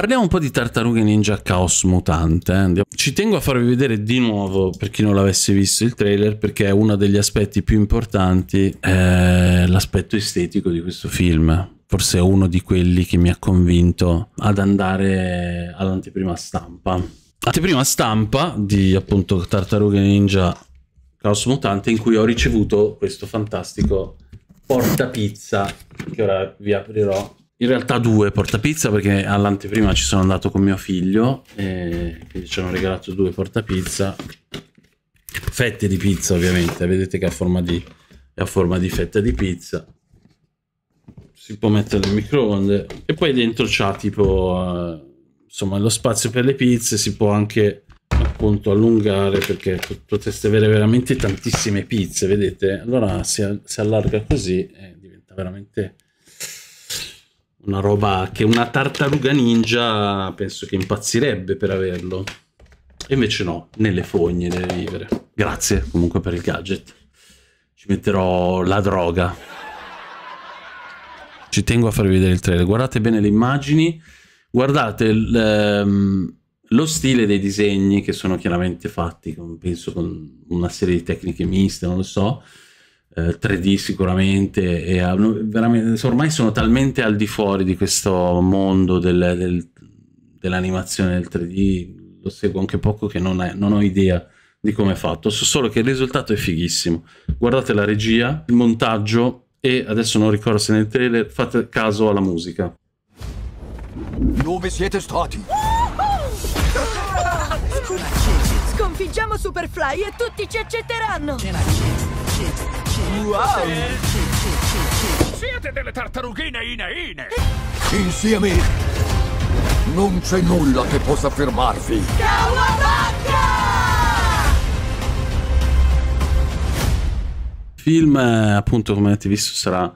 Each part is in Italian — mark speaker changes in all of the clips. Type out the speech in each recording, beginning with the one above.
Speaker 1: Parliamo un po' di Tartarughe Ninja Chaos Mutante. Eh. Ci tengo a farvi vedere di nuovo, per chi non l'avesse visto, il trailer, perché è uno degli aspetti più importanti, è eh, l'aspetto estetico di questo film forse è uno di quelli che mi ha convinto ad andare all'anteprima stampa. Anteprima stampa di appunto Tartarughe Ninja Chaos Mutante in cui ho ricevuto questo fantastico porta pizza che ora vi aprirò in realtà due portapizza perché all'anteprima ci sono andato con mio figlio e quindi ci hanno regalato due portapizza. Fette di pizza ovviamente, vedete che è a forma di, a forma di fetta di pizza. Si può mettere nel microonde e poi dentro c'ha tipo eh, insomma lo spazio per le pizze, si può anche appunto allungare perché potreste avere veramente tantissime pizze, vedete? Allora si, si allarga così e diventa veramente una roba che una tartaruga ninja penso che impazzirebbe per averlo. E invece no, nelle fogne deve vivere. Grazie comunque per il gadget. Ci metterò la droga. Ci tengo a farvi vedere il trailer. Guardate bene le immagini. Guardate ehm, lo stile dei disegni che sono chiaramente fatti, penso con una serie di tecniche miste, non lo so. 3D eh, sicuramente e hanno, ormai sono talmente al di fuori di questo mondo del, del, dell'animazione del 3D, lo seguo anche poco che non, è, non ho idea di come è fatto, so solo che il risultato è fighissimo. Guardate la regia, il montaggio e adesso non ricordo se nel trailer fate caso alla musica. Dove siete stati? Sconfiggiamo Superfly e tutti ci accetteranno! Wow! Siete delle tartarughine ineine! Insieme non c'è nulla che possa fermarvi! Kawabata! Film, eh, appunto, come avete visto, sarà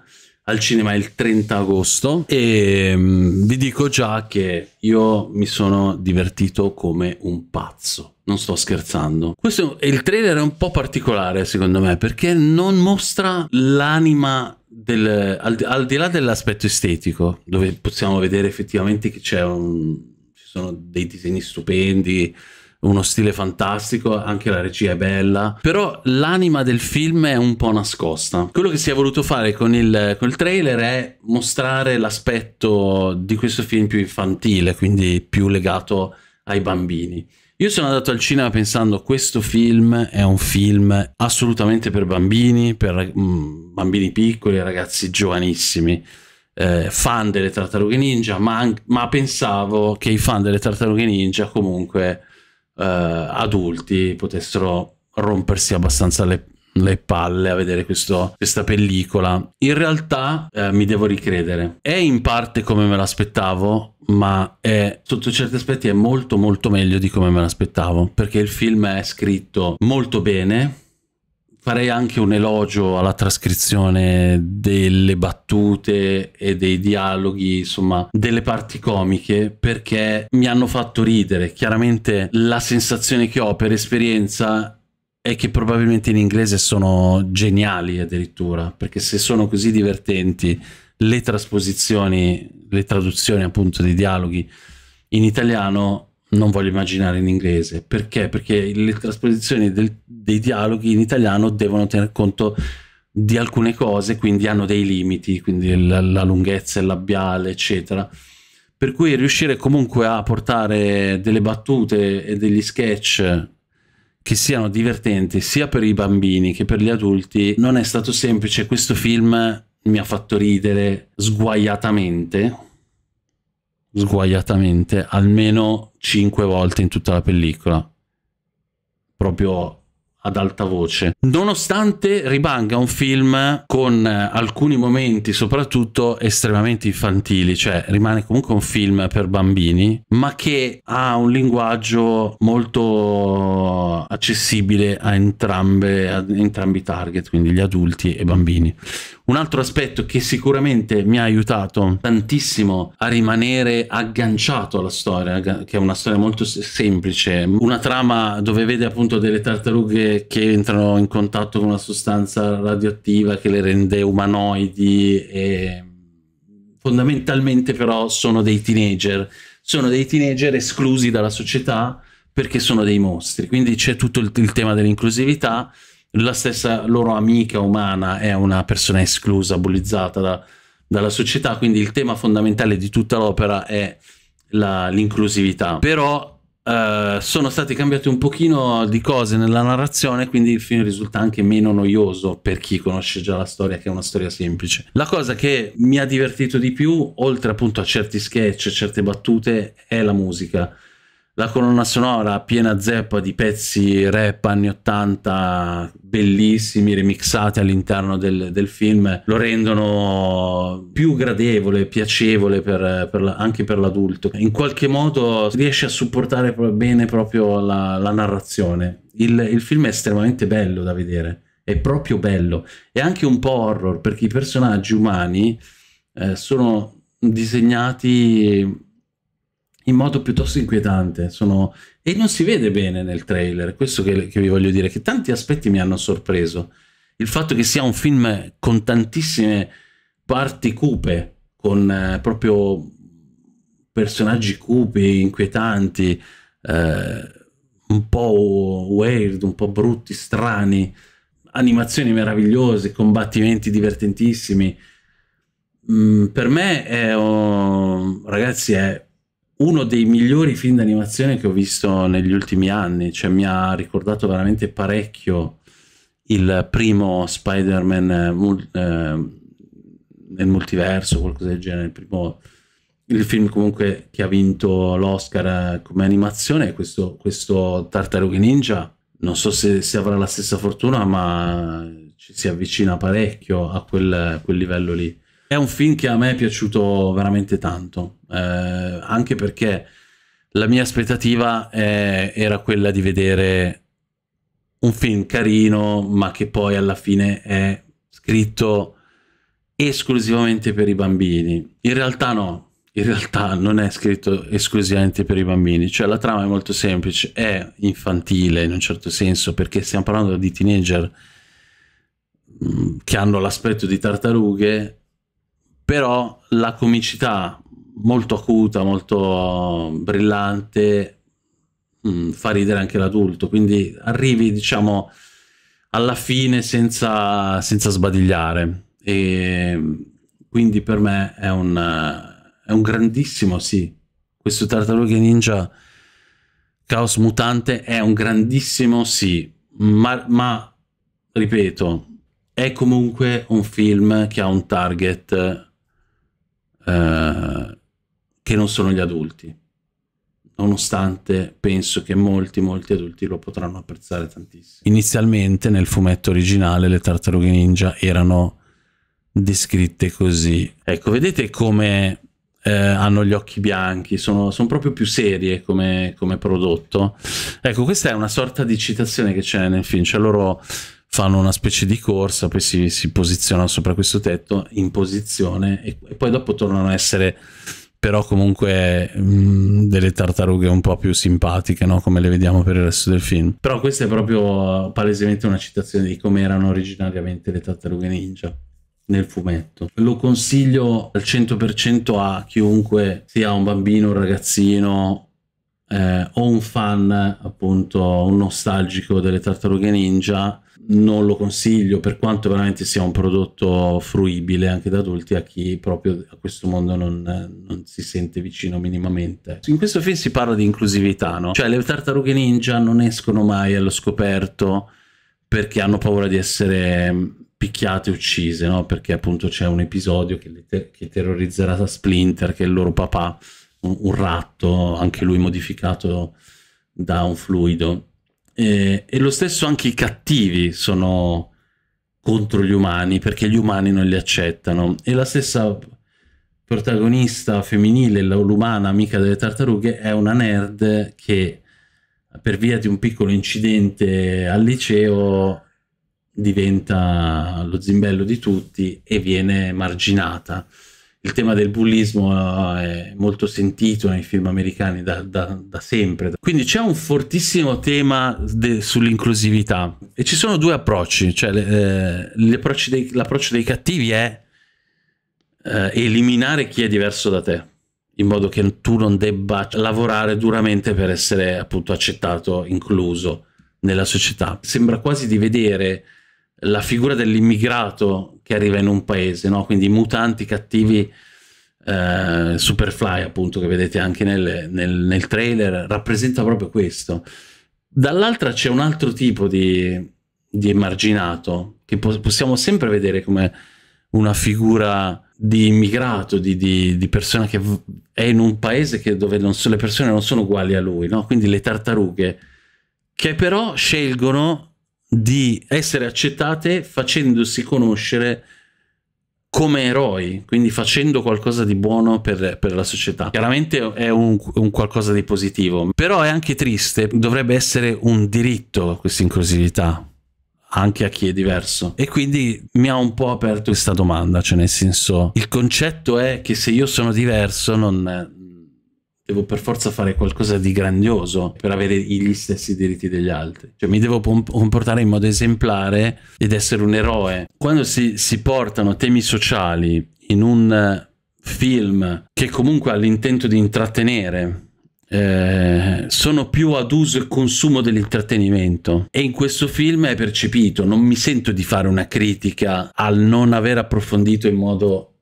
Speaker 1: al cinema il 30 agosto e mm, vi dico già che io mi sono divertito come un pazzo. Non sto scherzando. Questo è il trailer è un po' particolare secondo me perché non mostra l'anima del, al, al di là dell'aspetto estetico, dove possiamo vedere effettivamente che c'è un ci sono dei disegni stupendi, uno stile fantastico, anche la regia è bella, però l'anima del film è un po' nascosta. Quello che si è voluto fare con il, con il trailer è mostrare l'aspetto di questo film più infantile, quindi più legato ai bambini. Io sono andato al cinema pensando questo film è un film assolutamente per bambini, per mm, bambini piccoli, ragazzi giovanissimi. Eh, fan delle tartarughe ninja, ma, ma pensavo che i fan delle tartarughe ninja comunque eh, adulti potessero rompersi abbastanza le, le palle a vedere questo, questa pellicola. In realtà eh, mi devo ricredere. È in parte come me l'aspettavo, ma è, sotto certi aspetti è molto molto meglio di come me l'aspettavo, perché il film è scritto molto bene, farei anche un elogio alla trascrizione delle battute e dei dialoghi, insomma, delle parti comiche perché mi hanno fatto ridere. Chiaramente la sensazione che ho per esperienza è che probabilmente in inglese sono geniali addirittura, perché se sono così divertenti le trasposizioni, le traduzioni appunto dei dialoghi in italiano non voglio immaginare in inglese. Perché? Perché le trasposizioni del, dei dialoghi in italiano devono tener conto di alcune cose, quindi hanno dei limiti, quindi la, la lunghezza, il labiale, eccetera. Per cui riuscire comunque a portare delle battute e degli sketch che siano divertenti sia per i bambini che per gli adulti non è stato semplice. Questo film mi ha fatto ridere sguaiatamente, sguaiatamente almeno 5 volte in tutta la pellicola proprio ad alta voce. Nonostante rimanga un film con alcuni momenti soprattutto estremamente infantili, cioè rimane comunque un film per bambini, ma che ha un linguaggio molto accessibile a, entrambe, a entrambi i target, quindi gli adulti e bambini. Un altro aspetto che sicuramente mi ha aiutato tantissimo a rimanere agganciato alla storia, che è una storia molto semplice, una trama dove vede appunto delle tartarughe che entrano in contatto con una sostanza radioattiva che le rende umanoidi e fondamentalmente però sono dei teenager, sono dei teenager esclusi dalla società perché sono dei mostri, quindi c'è tutto il, il tema dell'inclusività la stessa loro amica umana è una persona esclusa, bullizzata da, dalla società, quindi il tema fondamentale di tutta l'opera è l'inclusività. Però eh, sono state cambiate un pochino di cose nella narrazione, quindi il film risulta anche meno noioso per chi conosce già la storia, che è una storia semplice. La cosa che mi ha divertito di più, oltre appunto a certi sketch, a certe battute, è la musica la colonna sonora piena zeppa di pezzi rap anni 80 bellissimi remixati all'interno del, del, film lo rendono più gradevole piacevole per, per la, anche per l'adulto in qualche modo riesce a supportare bene proprio la, la narrazione il, il film è estremamente bello da vedere è proprio bello è anche un po' horror perché i personaggi umani eh, sono disegnati in modo piuttosto inquietante. Sono... E non si vede bene nel trailer, questo che, che, vi voglio dire, che tanti aspetti mi hanno sorpreso. Il fatto che sia un film con tantissime parti cupe, con eh, proprio personaggi cupi, inquietanti, eh, un po' weird, un po' brutti, strani, animazioni meravigliose, combattimenti divertentissimi. Mm, per me è, oh, ragazzi, è uno dei migliori film d'animazione che ho visto negli ultimi anni, cioè mi ha ricordato veramente parecchio il primo Spider-Man eh, mul eh, nel multiverso, qualcosa del genere, il, primo, il film comunque che ha vinto l'Oscar eh, come animazione, questo, questo Tartarughe Ninja, non so se, se, avrà la stessa fortuna, ma ci si avvicina parecchio a quel, a quel livello lì è un film che a me è piaciuto veramente tanto, eh, anche perché la mia aspettativa è, eh, era quella di vedere un film carino, ma che poi alla fine è scritto esclusivamente per i bambini. In realtà no, in realtà non è scritto esclusivamente per i bambini, cioè la trama è molto semplice, è infantile in un certo senso perché stiamo parlando di teenager mm, che hanno l'aspetto di tartarughe però la comicità molto acuta, molto brillante, mh, mm, fa ridere anche l'adulto, quindi arrivi diciamo alla fine senza, senza sbadigliare e quindi per me è un, è un grandissimo sì, questo Tartarughe Ninja Caos Mutante è un grandissimo sì, ma, ma ripeto, è comunque un film che ha un target eh, che non sono gli adulti, nonostante penso che molti, molti adulti lo potranno apprezzare tantissimo. Inizialmente nel fumetto originale le tartarughe ninja erano descritte così. Ecco, vedete come eh, hanno gli occhi bianchi, sono, sono proprio più serie come, come, prodotto. Ecco, questa è una sorta di citazione che c'è nel film, cioè loro fanno una specie di corsa, poi si, si posizionano sopra questo tetto in posizione e, e poi dopo tornano a essere però comunque mh, mm, delle tartarughe un po' più simpatiche, no? come le vediamo per il resto del film. Però questa è proprio palesemente una citazione di come erano originariamente le tartarughe ninja nel fumetto. Lo consiglio al 100% a chiunque sia un bambino, un ragazzino eh, o un fan appunto un nostalgico delle tartarughe ninja non lo consiglio per quanto veramente sia un prodotto fruibile anche da adulti a chi proprio a questo mondo non, non si sente vicino minimamente in questo film si parla di inclusività no? cioè le tartarughe ninja non escono mai allo scoperto perché hanno paura di essere mm, picchiate uccise no? perché appunto c'è un episodio che, te- che terrorizzerà Splinter che è il loro papà un ratto, anche lui modificato da un fluido. E, e, lo stesso anche i cattivi sono contro gli umani perché gli umani non li accettano. E la stessa protagonista femminile, l'umana amica delle tartarughe, è una nerd che per via di un piccolo incidente al liceo diventa lo zimbello di tutti e viene marginata il tema del bullismo eh, è molto sentito nei film americani da, da, da sempre. Quindi c'è un fortissimo tema sull'inclusività e ci sono due approcci, cioè eh, l'approccio dei, cattivi è eh, eliminare chi è diverso da te in modo che tu non debba lavorare duramente per essere appunto accettato, incluso nella società. Sembra quasi di vedere la figura dell'immigrato che arriva in un paese, no? quindi mutanti cattivi. Eh, Superfly, appunto, che vedete anche nel, nel, nel trailer, rappresenta proprio questo. Dall'altra c'è un altro tipo di, di emarginato che po possiamo sempre vedere come una figura di immigrato, di, di, di persona che è in un paese che, dove so, le persone non sono uguali a lui, no? quindi le tartarughe, che però scelgono di essere accettate facendosi conoscere come eroi, quindi facendo qualcosa di buono per, per la società. Chiaramente è un, un, qualcosa di positivo, però è anche triste, dovrebbe essere un diritto questa inclusività anche a chi è diverso. E quindi mi ha un po' aperto questa domanda, cioè nel senso, il concetto è che se io sono diverso non, devo per forza fare qualcosa di grandioso per avere gli stessi diritti degli altri. Cioè mi devo comportare in modo esemplare ed essere un eroe. Quando si, si portano temi sociali in un eh, film che comunque ha l'intento di intrattenere, eh, sono più ad uso e consumo dell'intrattenimento e in questo film è percepito, non mi sento di fare una critica al non aver approfondito in modo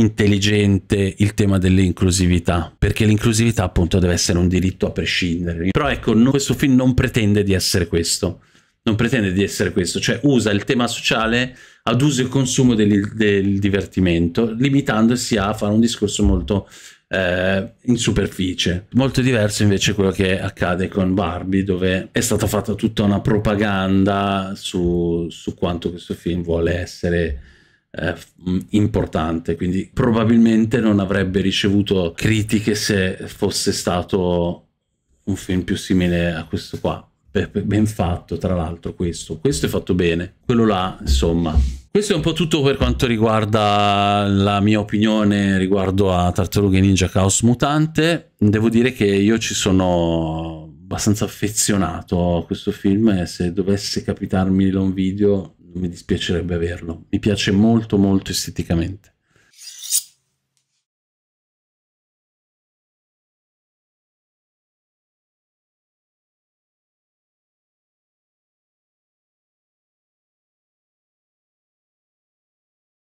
Speaker 1: intelligente il tema dell'inclusività, perché l'inclusività appunto deve essere un diritto a prescindere. Però ecco, no, questo film non pretende di essere questo, non pretende di essere questo, cioè usa il tema sociale ad uso e consumo del, del divertimento, limitandosi a fare un discorso molto eh, in superficie. Molto diverso invece quello che accade con Barbie, dove è stata fatta tutta una propaganda su, su quanto questo film vuole essere eh, importante, quindi probabilmente non avrebbe ricevuto critiche se fosse stato un film più simile a questo qua. Ben fatto, tra l'altro, questo. Questo è fatto bene. Quello là, insomma, questo è un po' tutto per quanto riguarda la mia opinione riguardo a Tartarughe Ninja Chaos Mutante. Devo dire che io ci sono abbastanza affezionato a questo film e se dovesse capitarmi un video mi dispiacerebbe averlo. Mi piace molto molto esteticamente.